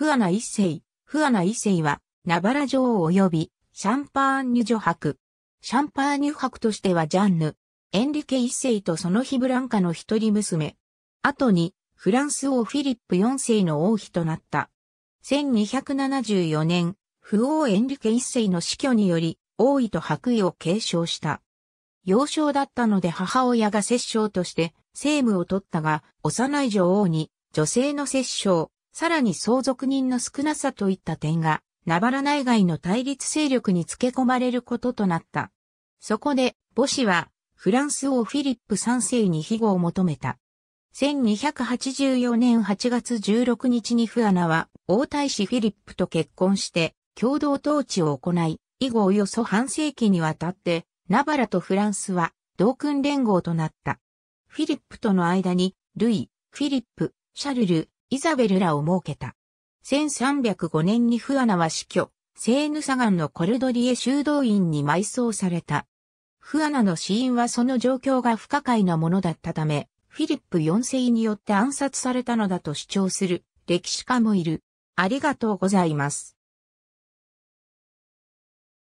フアナ一世。フアナ一世は、ナバラ女王及び、シャンパーニュ女博。シャンパーニュ博としてはジャンヌ、エンリケ一世とその日ブランカの一人娘。後に、フランス王フィリップ四世の王妃となった。1274年、不王エンリケ一世の死去により、王位と白衣を継承した。幼少だったので母親が摂政として、政務を取ったが、幼い女王に、女性の摂政、さらに相続人の少なさといった点が、ナバラ内外の対立勢力に付け込まれることとなった。そこで、母子は、フランス王フィリップ3世に庇護を求めた。1284年8月16日にフアナは、王太子フィリップと結婚して、共同統治を行い、以後およそ半世紀にわたって、ナバラとフランスは、同訓連合となった。フィリップとの間に、ルイ、フィリップ、シャルル、イザベルらを設けた。1305年にフアナは死去、セーヌサガンのコルドリエ修道院に埋葬された。フアナの死因はその状況が不可解なものだったため、フィリップ4世によって暗殺されたのだと主張する歴史家もいる。ありがとうございます。